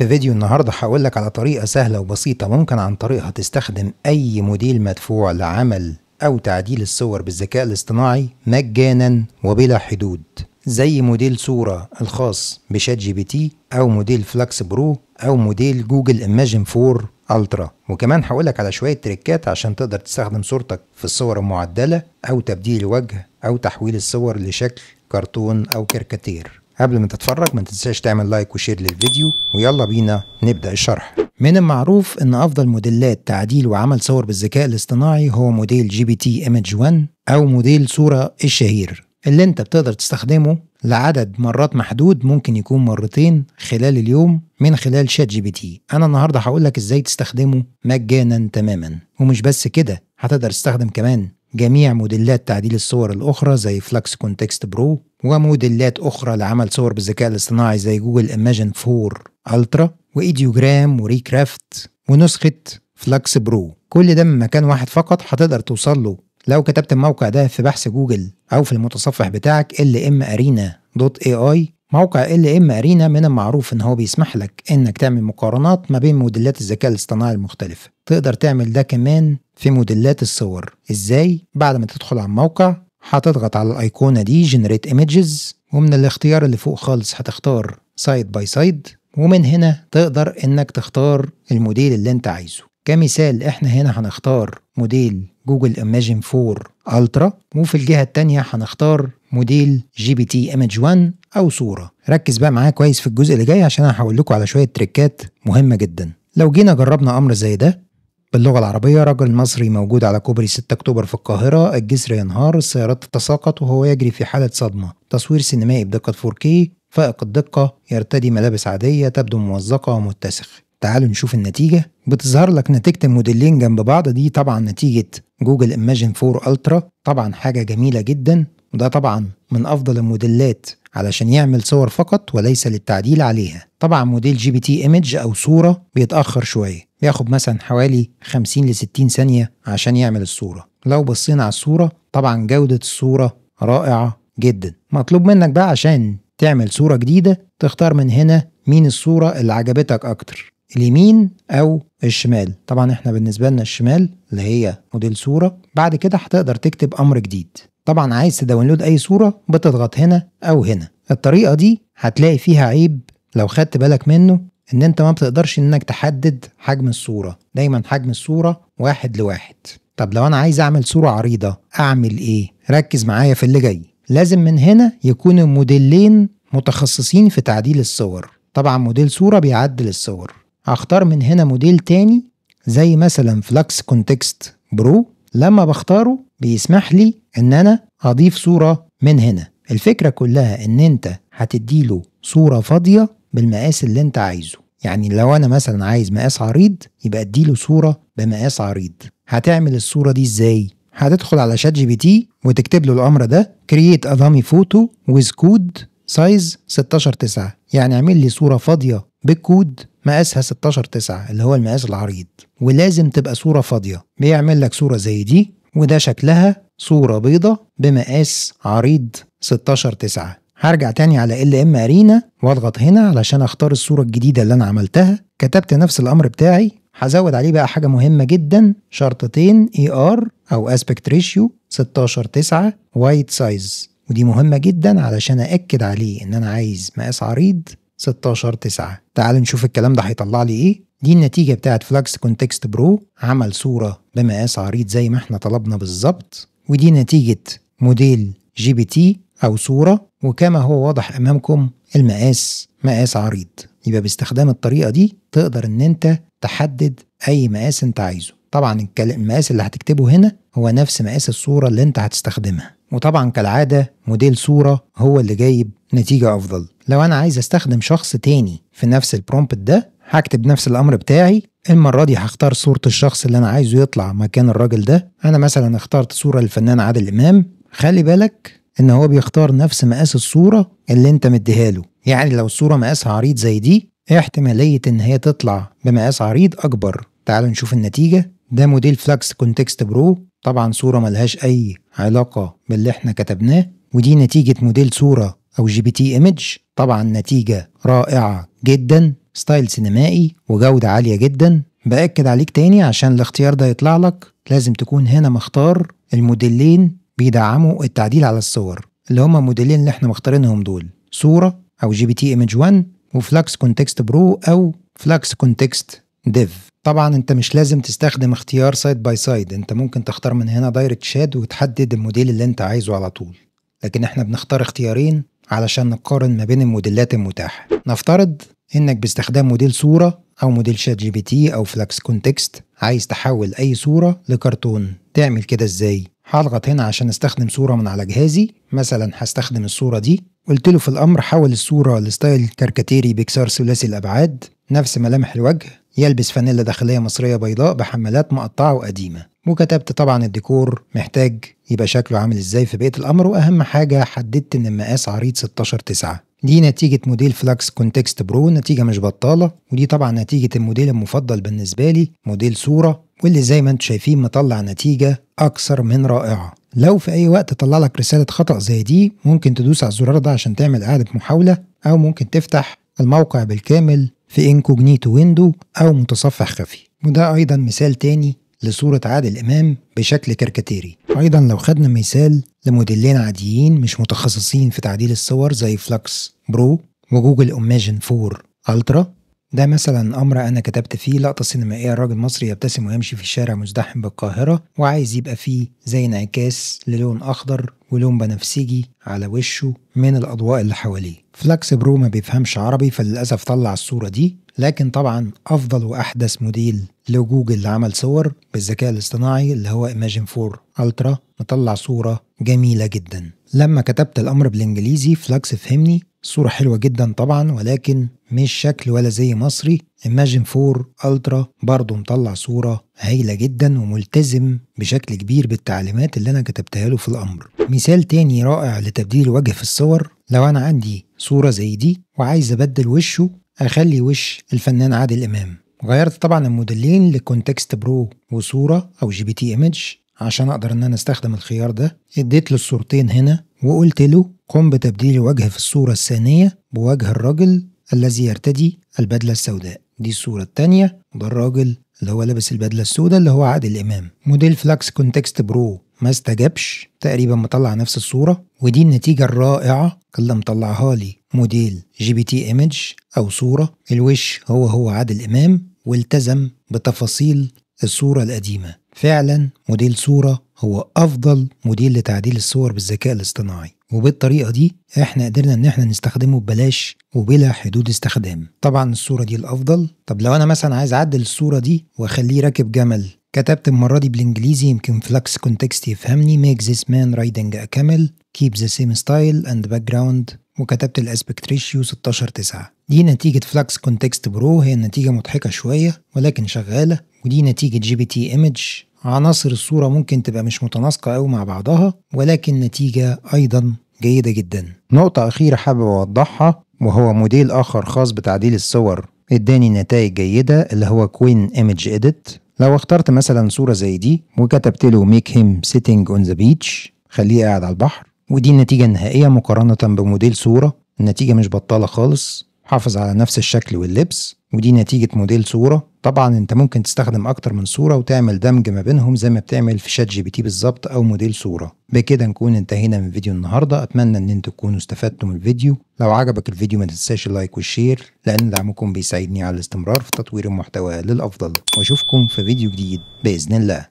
في فيديو النهاردة هقول لك على طريقة سهلة وبسيطة ممكن عن طريقها تستخدم أي موديل مدفوع لعمل أو تعديل الصور بالذكاء الاصطناعي مجانا وبلا حدود زي موديل صورة الخاص بشات جي بي تي أو موديل فلاكس برو أو موديل جوجل إيماجين 4 الترا وكمان هقولك على شويه تريكات عشان تقدر تستخدم صورتك في الصور المعدله او تبديل وجه او تحويل الصور لشكل كرتون او كاريكاتير قبل ما تتفرج ما تنساش تعمل لايك وشير للفيديو ويلا بينا نبدأ الشرح من المعروف ان افضل موديلات تعديل وعمل صور بالذكاء الاصطناعي هو موديل جي بي تي ايمج 1 او موديل صورة الشهير اللي انت بتقدر تستخدمه لعدد مرات محدود ممكن يكون مرتين خلال اليوم من خلال شات جي بي تي انا النهارده هقول لك ازاي تستخدمه مجانا تماما ومش بس كده هتقدر تستخدم كمان جميع موديلات تعديل الصور الأخرى زي فلكس كونتكست برو وموديلات أخرى لعمل صور بالذكاء الاصطناعي زي جوجل إيماجين 4 ألترا وإيديوجرام وريكرافت ونسخة فلكس برو كل ده من مكان واحد فقط هتقدر توصل له لو كتبت الموقع ده في بحث جوجل أو في المتصفح بتاعك اي موقع ال ام ارينا من المعروف ان هو بيسمح لك انك تعمل مقارنات ما بين موديلات الذكاء الاصطناعي المختلفه تقدر تعمل ده كمان في موديلات الصور ازاي بعد ما تدخل على الموقع هتضغط على الايقونه دي جنريت ايمجز ومن الاختيار اللي فوق خالص هتختار سايد باي سايد ومن هنا تقدر انك تختار الموديل اللي انت عايزه كمثال احنا هنا هنختار موديل جوجل ايماجين 4 الترا وفي الجهه الثانيه هنختار موديل جي بي تي ايمج 1 او صوره ركز بقى معايا كويس في الجزء اللي جاي عشان انا هقول لكم على شويه تريكات مهمه جدا لو جينا جربنا امر زي ده باللغة العربية رجل مصري موجود على كوبري 6 أكتوبر في القاهرة الجسر ينهار السيارات تتساقط وهو يجري في حالة صدمة تصوير سينمائي بدقة 4K فائق الدقة يرتدي ملابس عادية تبدو ممزقة ومتسخ تعالوا نشوف النتيجة بتظهر لك نتيجة الموديلين جنب بعض دي طبعا نتيجة جوجل إيماجين 4 ألترا طبعا حاجة جميلة جدا وده طبعا من أفضل الموديلات علشان يعمل صور فقط وليس للتعديل عليها طبعا موديل جي بي تي ايمج او صوره بيتاخر شويه بياخد مثلا حوالي 50 ل 60 ثانيه عشان يعمل الصوره لو بصينا على الصوره طبعا جوده الصوره رائعه جدا مطلوب منك بقى عشان تعمل صوره جديده تختار من هنا مين الصوره اللي عجبتك اكتر اليمين او الشمال طبعا احنا بالنسبه لنا الشمال اللي هي موديل صوره بعد كده هتقدر تكتب امر جديد طبعا عايز تداونلود اي صوره بتضغط هنا او هنا الطريقه دي هتلاقي فيها عيب لو خدت بالك منه ان انت ما بتقدرش انك تحدد حجم الصوره دايما حجم الصوره واحد لواحد طب لو انا عايز اعمل صوره عريضه اعمل ايه ركز معايا في اللي جاي لازم من هنا يكون الموديلين متخصصين في تعديل الصور طبعا موديل صوره بيعدل الصور هختار من هنا موديل تاني زي مثلا فلكس كونتكست برو لما بختاره بيسمح لي ان انا اضيف صورة من هنا الفكرة كلها ان انت هتديله صورة فاضية بالمقاس اللي انت عايزه يعني لو انا مثلا عايز مقاس عريض يبقى اديله صورة بمقاس عريض هتعمل الصورة دي ازاي هتدخل على شات جي بي تي وتكتب له الامر ده create a dummy photo with code size 16 9 يعني اعمل لي صورة فاضية بالكود مقاسها 16 9 اللي هو المقاس العريض ولازم تبقى صورة فاضية بيعمل لك صورة زي دي وده شكلها صورة بيضة بمقاس عريض 16 9 هرجع تاني على ال ام ارينا واضغط هنا علشان اختار الصورة الجديدة اللي انا عملتها كتبت نفس الامر بتاعي هزود عليه بقى حاجة مهمة جدا شرطتين اي e ار او اسبكت ريشيو 16 9 وايت سايز ودي مهمة جدا علشان أأكد عليه إن أنا عايز مقاس عريض 16 9 تعال نشوف الكلام ده هيطلع لي ايه دي النتيجة بتاعت فلاكس كونتكست برو عمل صورة بمقاس عريض زي ما احنا طلبنا بالظبط ودي نتيجة موديل جي بي تي أو صورة وكما هو واضح أمامكم المقاس مقاس عريض يبقى باستخدام الطريقة دي تقدر إن أنت تحدد أي مقاس أنت عايزه طبعا المقاس اللي هتكتبه هنا هو نفس مقاس الصورة اللي انت هتستخدمها وطبعا كالعادة موديل صورة هو اللي جايب نتيجة أفضل لو أنا عايز أستخدم شخص تاني في نفس البرومبت ده هكتب نفس الأمر بتاعي المرة دي هختار صورة الشخص اللي أنا عايزه يطلع مكان الراجل ده أنا مثلا اخترت صورة للفنان عادل إمام خلي بالك إن هو بيختار نفس مقاس الصورة اللي أنت مديها له يعني لو الصورة مقاسها عريض زي دي احتمالية إن هي تطلع بمقاس عريض أكبر تعالوا نشوف النتيجة ده موديل فلاكس كونتكست برو طبعا صورة ملهاش أي علاقة باللي احنا كتبناه ودي نتيجة موديل صورة أو جي بي تي ايمج طبعا نتيجة رائعة جدا ستايل سينمائي وجودة عالية جدا بأكد عليك تاني عشان الاختيار ده يطلع لك لازم تكون هنا مختار الموديلين بيدعموا التعديل على الصور اللي هما الموديلين اللي احنا مختارينهم دول صورة أو جي بي تي ايمج 1 وفلاكس كونتكست برو أو فلاكس كونتكست ديف طبعا انت مش لازم تستخدم اختيار سايد باي سايد انت ممكن تختار من هنا دايركت شاد وتحدد الموديل اللي انت عايزه على طول لكن احنا بنختار اختيارين علشان نقارن ما بين الموديلات المتاحة نفترض انك باستخدام موديل صورة او موديل شات جي بي تي او فلاكس كونتكست عايز تحول اي صورة لكرتون تعمل كده ازاي هضغط هنا عشان استخدم صورة من على جهازي مثلا هستخدم الصورة دي قلت له في الامر حول الصورة لستايل كاركاتيري بيكسار ثلاثي الابعاد نفس ملامح الوجه يلبس فانيلا داخلية مصرية بيضاء بحمالات مقطعة وقديمة وكتبت طبعا الديكور محتاج يبقى شكله عامل ازاي في بقية الأمر وأهم حاجة حددت إن المقاس عريض 16 9 دي نتيجة موديل فلاكس كونتكست برو نتيجة مش بطالة ودي طبعا نتيجة الموديل المفضل بالنسبة لي موديل صورة واللي زي ما انتم شايفين مطلع نتيجة أكثر من رائعة لو في أي وقت طلع لك رسالة خطأ زي دي ممكن تدوس على الزرار ده عشان تعمل إعادة محاولة أو ممكن تفتح الموقع بالكامل في انكوجنيتو ويندو أو متصفح خفي وده أيضا مثال تاني لصورة عادل إمام بشكل كاريكاتيري أيضا لو خدنا مثال لموديلين عاديين مش متخصصين في تعديل الصور زي فلكس برو وجوجل اوماجن 4 الترا ده مثلا امر انا كتبت فيه لقطه سينمائيه راجل مصري يبتسم ويمشي في الشارع مزدحم بالقاهره وعايز يبقى فيه زي انعكاس للون اخضر ولون بنفسجي على وشه من الاضواء اللي حواليه فلاكس برو ما بيفهمش عربي فللاسف طلع الصوره دي لكن طبعا افضل واحدث موديل لجوجل اللي عمل صور بالذكاء الاصطناعي اللي هو ايماجين 4 الترا مطلع صوره جميله جدا لما كتبت الأمر بالإنجليزي فلاكس فهمني صورة حلوة جدا طبعا ولكن مش شكل ولا زي مصري Imagine 4 ألترا برضه مطلع صورة هايلة جدا وملتزم بشكل كبير بالتعليمات اللي أنا كتبتها له في الأمر مثال تاني رائع لتبديل وجه في الصور لو أنا عندي صورة زي دي وعايز أبدل وشه أخلي وش الفنان عادل إمام غيرت طبعا الموديلين لكونتكست برو وصورة أو جي بي تي إيمج عشان اقدر ان انا استخدم الخيار ده اديت له الصورتين هنا وقلت له قم بتبديل وجه في الصورة الثانية بوجه الرجل الذي يرتدي البدلة السوداء دي الصورة الثانية وده الراجل اللي هو لابس البدلة السوداء اللي هو عادل إمام موديل فلاكس كونتكست برو ما استجابش تقريبا مطلع نفس الصورة ودي النتيجة الرائعة اللي مطلعها لي موديل جي بي تي ايمج أو صورة الوش هو هو عادل إمام والتزم بتفاصيل الصورة القديمة فعلا موديل صورة هو أفضل موديل لتعديل الصور بالذكاء الاصطناعي وبالطريقة دي احنا قدرنا ان احنا نستخدمه ببلاش وبلا حدود استخدام طبعا الصورة دي الأفضل طب لو أنا مثلا عايز أعدل الصورة دي وأخليه راكب جمل كتبت المرة دي بالإنجليزي يمكن فلكس كونتكست يفهمني make this man riding a camel keep the same style and background وكتبت الاسبكت ريشيو 16 9 دي نتيجة فلاكس كونتكست برو هي نتيجة مضحكة شوية ولكن شغالة ودي نتيجة جي بي تي ايمج عناصر الصورة ممكن تبقى مش متناسقة قوي مع بعضها ولكن نتيجة أيضا جيدة جدا نقطة أخيرة حابب أوضحها وهو موديل آخر خاص بتعديل الصور اداني نتائج جيدة اللي هو كوين ايمج اديت لو اخترت مثلا صورة زي دي وكتبت له ميك هيم سيتنج اون ذا بيتش خليه قاعد على البحر ودي النتيجة النهائية مقارنة بموديل صورة النتيجة مش بطالة خالص حافظ على نفس الشكل واللبس ودي نتيجة موديل صورة طبعا انت ممكن تستخدم اكتر من صورة وتعمل دمج ما بينهم زي ما بتعمل في شات جي بي تي بالظبط او موديل صورة بكده نكون انتهينا من فيديو النهاردة اتمنى ان انتوا تكونوا استفدتوا من الفيديو لو عجبك الفيديو ما تنساش اللايك والشير لان دعمكم بيساعدني على الاستمرار في تطوير المحتوى للافضل واشوفكم في فيديو جديد باذن الله